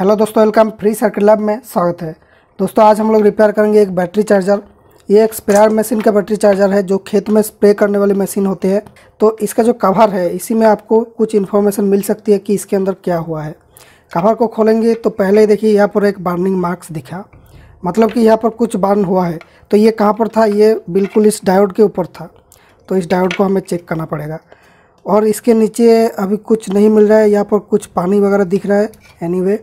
hello दोस्तों welcome free circuit lab में स्वागत है दोस्तों आज हम लोग रिपेयर करेंगे एक बैटरी चार्जर ये एक स्प्रेयर मशीन का बैटरी चार्जर है जो खेत में स्प्रे करने वाली मशीन होती है तो इसका जो कवर है इसी में आपको कुछ इन्फॉर्मेशन मिल सकती है कि इसके अंदर क्या हुआ है कवर को खोलेंगे तो पहले देखिए यहाँ पर एक बर्निंग मार्क्स दिखा मतलब कि यहाँ पर कुछ बर्न हुआ है तो ये कहाँ पर था ये बिल्कुल इस डायोड के ऊपर था तो इस डायोड को हमें चेक करना पड़ेगा और इसके नीचे अभी कुछ नहीं मिल रहा है यहाँ पर कुछ पानी वगैरह दिख रहा है एनी anyway,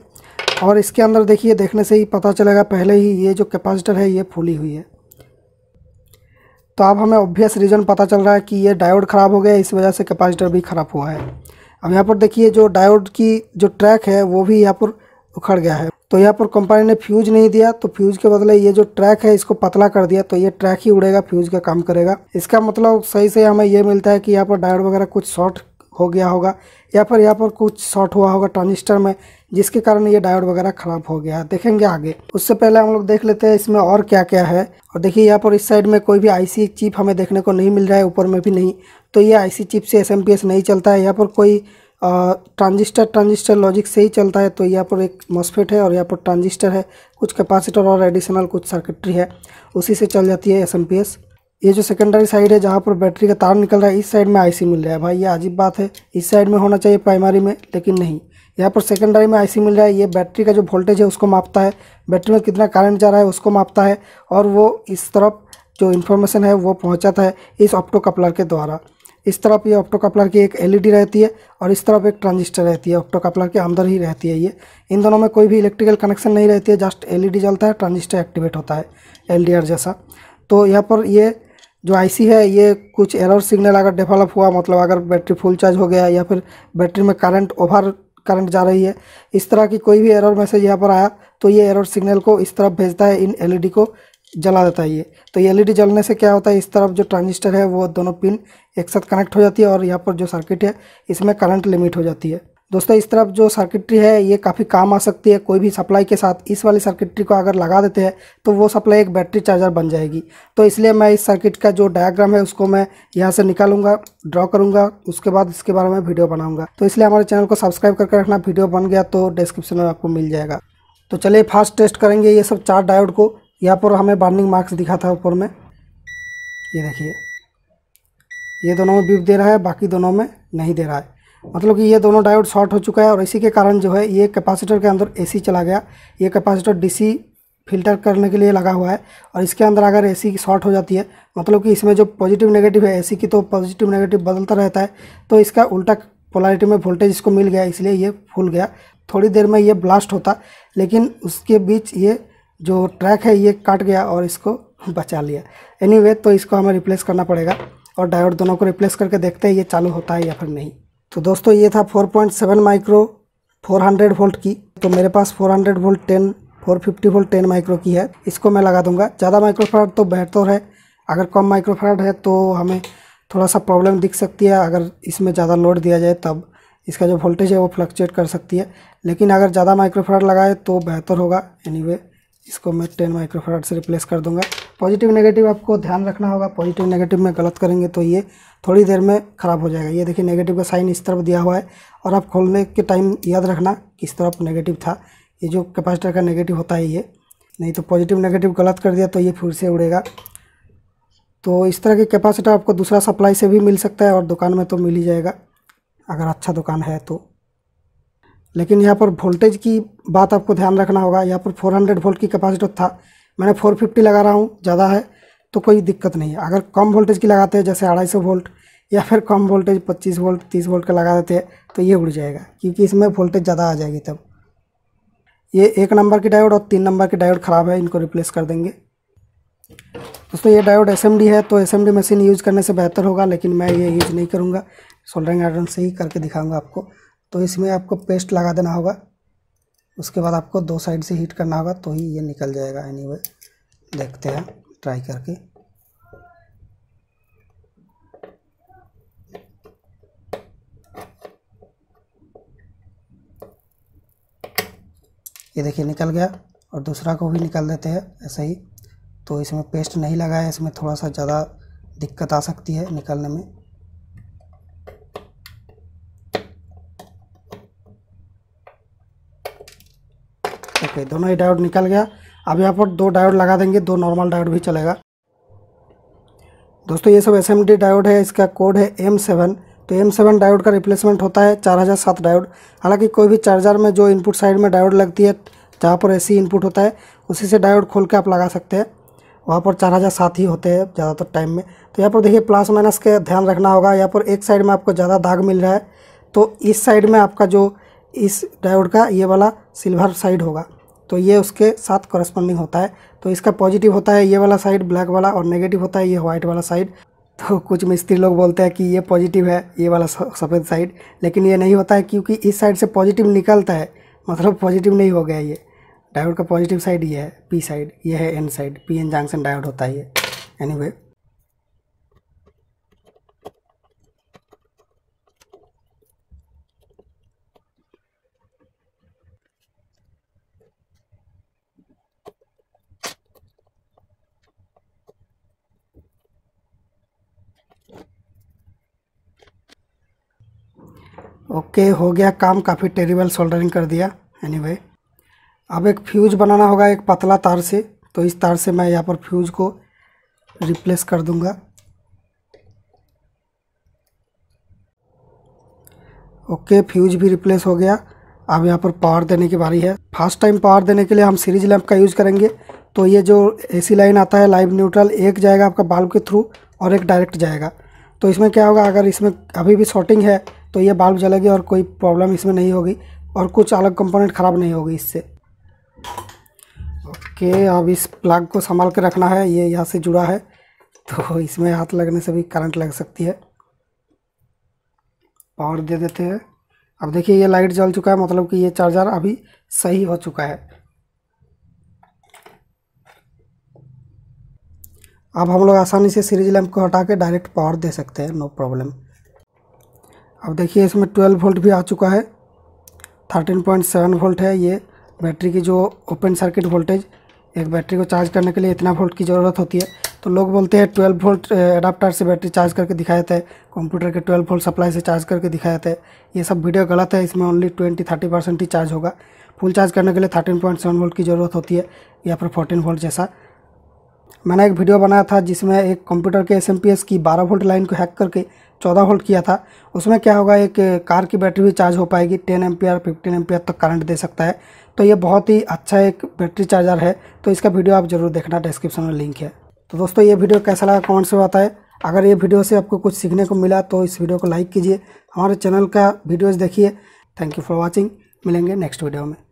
और इसके अंदर देखिए देखने से ही पता चलेगा पहले ही ये जो कैपेसिटर है ये फूली हुई है तो अब हमें ऑब्वियस रीज़न पता चल रहा है कि ये डायोड ख़राब हो गया इस वजह से कैपेसिटर भी ख़राब हुआ है अब यहाँ पर देखिए जो डायोड की जो ट्रैक है वो भी यहाँ पर उखड़ गया है तो यहाँ पर कंपनी ने फ्यूज नहीं दिया तो फ्यूज के बदले ये जो ट्रैक है इसको पतला कर दिया तो ये ट्रैक ही उड़ेगा फ्यूज का काम करेगा इसका मतलब सही से हमें ये मिलता है कि यहाँ पर डायोड वगैरह कुछ शॉर्ट हो गया होगा या फिर यहाँ पर कुछ शॉर्ट हुआ होगा ट्रांजिस्टर में जिसके कारण ये डायोड वगैरह खराब हो गया है देखेंगे आगे उससे पहले हम लोग देख लेते हैं इसमें और क्या क्या है और देखिए यहाँ पर इस साइड में कोई भी आईसी चिप हमें देखने को नहीं मिल रहा है ऊपर में भी नहीं तो ये आईसी चिप से एसएमपीएस नहीं चलता है यहाँ पर कोई ट्रांजिस्टर ट्रांजिस्टर लॉजिक से ही चलता है तो यहाँ पर एक मॉसफेट है और यहाँ पर ट्रांजिस्टर है कुछ कैपेसिटर और एडिशनल कुछ सर्किटरी है उसी से चल जाती है एस ये जो सेकेंडरी साइड है जहाँ पर बैटरी का तार निकल रहा है इस साइड में आईसी मिल रहा है भाई ये अजीब बात है इस साइड में होना चाहिए प्राइमरी में लेकिन नहीं यहाँ पर सेकेंडरी में आईसी मिल रहा है ये बैटरी का जो वोल्टेज है उसको मापता है बैटरी में कितना करंट जा रहा है उसको मापता है और वो इस तरफ जो इन्फॉर्मेशन है वो पहुँचाता है इस ऑप्टो कपलर के द्वारा इस तरफ ये ऑप्टो कपलर की एक डी e रहती है और इस तरफ एक ट्रांजिस्टर रहती है ऑप्टो कपलर के अंदर ही रहती है ये इन दोनों में कोई भी इलेक्ट्रिकल कनेक्शन नहीं रहती है जस्ट डी e जलता है ट्रांजिस्टर एक्टिवेट होता है आर जैसा तो यहाँ पर ये जो आईसी है ये कुछ एरर सिग्नल अगर डेवलप हुआ मतलब अगर बैटरी फुल चार्ज हो गया या फिर बैटरी में करंट ओवर करंट जा रही है इस तरह की कोई भी एरर मैसेज यहाँ पर आया तो ये एरर सिग्नल को इस तरफ भेजता है इन एलईडी e को जला देता है ये तो ये एलईडी e जलने से क्या होता है इस तरफ जो ट्रांजिस्टर है वो दोनों पिन एक साथ कनेक्ट हो जाती है और यहाँ पर जो सर्किट है इसमें करंट लिमिट हो जाती है दोस्तों इस तरफ जो सर्किटरी है ये काफ़ी काम आ सकती है कोई भी सप्लाई के साथ इस वाली सर्किटरी को अगर लगा देते हैं तो वो सप्लाई एक बैटरी चार्जर बन जाएगी तो इसलिए मैं इस सर्किट का जो डायग्राम है उसको मैं यहाँ से निकालूंगा ड्रॉ करूंगा उसके बाद इसके बारे में वीडियो बनाऊँगा तो इसलिए हमारे चैनल को सब्सक्राइब करके रखना वीडियो बन गया तो डिस्क्रिप्शन में आपको मिल जाएगा तो चलिए फास्ट टेस्ट करेंगे ये सब चार डायोड को यहाँ पर हमें बर्निंग मार्क्स दिखा था ऊपर में ये देखिए ये दोनों में बीप दे रहा है बाकी दोनों में नहीं दे रहा है मतलब कि ये दोनों डायोड शॉर्ट हो चुका है और इसी के कारण जो है ये कैपेसिटर के अंदर एसी चला गया ये कैपेसिटर डीसी फिल्टर करने के लिए लगा हुआ है और इसके अंदर अगर एसी शॉर्ट हो जाती है मतलब कि इसमें जो पॉजिटिव नेगेटिव है एसी की तो पॉजिटिव नेगेटिव बदलता रहता है तो इसका उल्टा पोलारिटी में वोल्टेज इसको मिल गया इसलिए ये फूल गया थोड़ी देर में ये ब्लास्ट होता लेकिन उसके बीच ये जो ट्रैक है ये काट गया और इसको बचा लिया एनी anyway, तो इसको हमें रिप्लेस करना पड़ेगा और डायोड दोनों को रिप्लेस करके देखते हैं ये चालू होता है या फिर नहीं तो दोस्तों ये था 4.7 माइक्रो 400 वोल्ट की तो मेरे पास 400 वोल्ट 10 450 वोल्ट 10 माइक्रो की है इसको मैं लगा दूंगा ज़्यादा माइक्रोफार्ड तो बेहतर है अगर कम माइक्रोफार्ड है तो हमें थोड़ा सा प्रॉब्लम दिख सकती है अगर इसमें ज़्यादा लोड दिया जाए तब इसका जो वोल्टेज है वो फ्लक्चुएट कर सकती है लेकिन अगर ज़्यादा माइक्रोफार्ड लगाए तो बेहतर होगा एनी anyway, इसको मैं टेन माइक्रोफ्राट से रिप्लेस कर दूँगा पॉजिटिव नेगेटिव आपको ध्यान रखना होगा पॉजिटिव नेगेटिव में गलत करेंगे तो ये थोड़ी देर में ख़राब हो जाएगा ये देखिए नेगेटिव का साइन इस तरफ दिया हुआ है और आप खोलने के टाइम याद रखना किस तरफ नेगेटिव था ये जो कैपेसिटर का नेगेटिव होता है ये नहीं तो पॉजिटिव नेगेटिव गलत कर दिया तो ये फिर से उड़ेगा तो इस तरह के कैपेसिटर आपको दूसरा सप्लाई से भी मिल सकता है और दुकान में तो मिल ही जाएगा अगर अच्छा दुकान है तो लेकिन यहाँ पर वोल्टेज की बात आपको ध्यान रखना होगा यहाँ पर 400 वोल्ट की कैपेसिटर था मैंने 450 लगा रहा हूँ ज़्यादा है तो कोई दिक्कत नहीं है अगर कम वोल्टेज की लगाते हैं जैसे अढ़ाई वोल्ट या फिर कम वोल्टेज 25 वोल्ट 30 वोल्ट का लगा देते हैं तो ये उड़ जाएगा क्योंकि इसमें वोल्टेज ज़्यादा आ जाएगी तब ये एक नंबर की डायोड और तीन नंबर की डायोड ख़राब है इनको रिप्लेस कर देंगे दोस्तों ये डायोड एस है तो एस मशीन यूज़ करने से बेहतर होगा लेकिन मैं ये यूज़ नहीं करूँगा सोल्डरिंग आयरन से ही करके दिखाऊँगा आपको तो इसमें आपको पेस्ट लगा देना होगा उसके बाद आपको दो साइड से हीट करना होगा तो ही ये निकल जाएगा एनी anyway, देखते हैं ट्राई करके ये देखिए निकल गया और दूसरा को भी निकल देते हैं ऐसे ही तो इसमें पेस्ट नहीं लगाया इसमें थोड़ा सा ज़्यादा दिक्कत आ सकती है निकलने में ओके दोनों ही डायोड निकल गया अब यहाँ पर दो डायोड लगा देंगे दो नॉर्मल डायोड भी चलेगा दोस्तों ये सब एस डायोड है इसका कोड है एम सेवन तो एम सेवन डायोड का रिप्लेसमेंट होता है चार हज़ार सात डायोड हालांकि कोई भी चार्जर में जो इनपुट साइड में डायोड लगती है जहाँ पर एसी इनपुट होता है उसी से डायोड खोल के आप लगा सकते हैं वहाँ पर चार हज़ार सात ही होते हैं ज़्यादातर टाइम में तो यहाँ पर देखिए प्लस माइनस का ध्यान रखना होगा यहाँ पर एक साइड में आपको ज़्यादा दाग मिल रहा है तो इस साइड में आपका जो इस डायोड का ये वाला सिल्वर साइड होगा तो ये उसके साथ करस्पॉन्डिंग होता है तो इसका पॉजिटिव होता है ये वाला साइड ब्लैक वाला और नेगेटिव होता है ये वाइट वाला साइड तो कुछ मिस्त्री लोग बोलते हैं कि ये पॉजिटिव है ये वाला सफ़ेद साइड लेकिन ये नहीं होता है क्योंकि इस साइड से पॉजिटिव निकलता है मतलब पॉजिटिव नहीं हो गया ये डायोड का पॉजिटिव साइड ये है पी साइड ये है N side P N junction diode होता है ये एनी anyway, ओके हो गया काम काफ़ी टेरिबल सोल्डरिंग कर दिया एनी anyway, अब एक फ्यूज़ बनाना होगा एक पतला तार से तो इस तार से मैं यहाँ पर फ्यूज़ को रिप्लेस कर दूंगा ओके फ्यूज भी रिप्लेस हो गया अब यहाँ पर पावर देने की बारी है फर्स्ट टाइम पावर देने के लिए हम सीरीज लैंप का यूज़ करेंगे तो ये जो एसी लाइन आता है लाइव न्यूट्रल एक जाएगा आपका बल्ब के थ्रू और एक डायरेक्ट जाएगा तो इसमें क्या होगा अगर इसमें अभी भी शॉर्टिंग है तो ये बल्ब जलेगी और कोई प्रॉब्लम इसमें नहीं होगी और कुछ अलग कंपोनेंट ख़राब नहीं होगी इससे ओके अब इस प्लग को संभाल के रखना है ये यहाँ से जुड़ा है तो इसमें हाथ लगने से भी करंट लग सकती है पावर दे देते हैं अब देखिए ये लाइट जल चुका है मतलब कि ये चार्जर अभी सही हो चुका है अब हम लोग आसानी से सीरीज लैम्प को हटा के डायरेक्ट पावर दे सकते हैं नो प्रॉब्लम अब देखिए इसमें ट्वेल्व वोल्ट भी आ चुका है थर्टीन पॉइंट सेवन वोल्ट है ये बैटरी की जो ओपन सर्किट वोल्टेज एक बैटरी को चार्ज करने के लिए इतना वोल्ट की ज़रूरत होती है तो लोग बोलते हैं ट्वेल्व वोल्ट एडाप्टर से बैटरी चार्ज करके दिखाया जाता है कंप्यूटर के ट्वेल्व वोल्ट सप्लाई से चार्ज करके दिखाया जाता है ये सब वीडियो गलत है इसमें ओनली ट्वेंटी थर्टी परसेंट ही चार्ज होगा फुल चार्ज करने के लिए थर्टीन पॉइंट सेवन वोल्ट की ज़रूरत होती है या फिर फोर्टीन वोल्ट जैसा मैंने एक वीडियो बनाया था जिसमें एक कंप्यूटर के एस की 12 वोल्ट लाइन को हैक करके 14 वोल्ट किया था उसमें क्या होगा एक कार की बैटरी भी चार्ज हो पाएगी 10 एम 15 आर तक करंट दे सकता है तो ये बहुत ही अच्छा एक बैटरी चार्जर है तो इसका वीडियो आप ज़रूर देखना डिस्क्रिप्शन में लिंक है तो दोस्तों ये वीडियो कैसा लगा कौन से बताए अगर ये वीडियो से आपको कुछ सीखने को मिला तो इस वीडियो को लाइक कीजिए हमारे चैनल का वीडियोज़ देखिए थैंक यू फॉर वॉचिंग मिलेंगे नेक्स्ट वीडियो में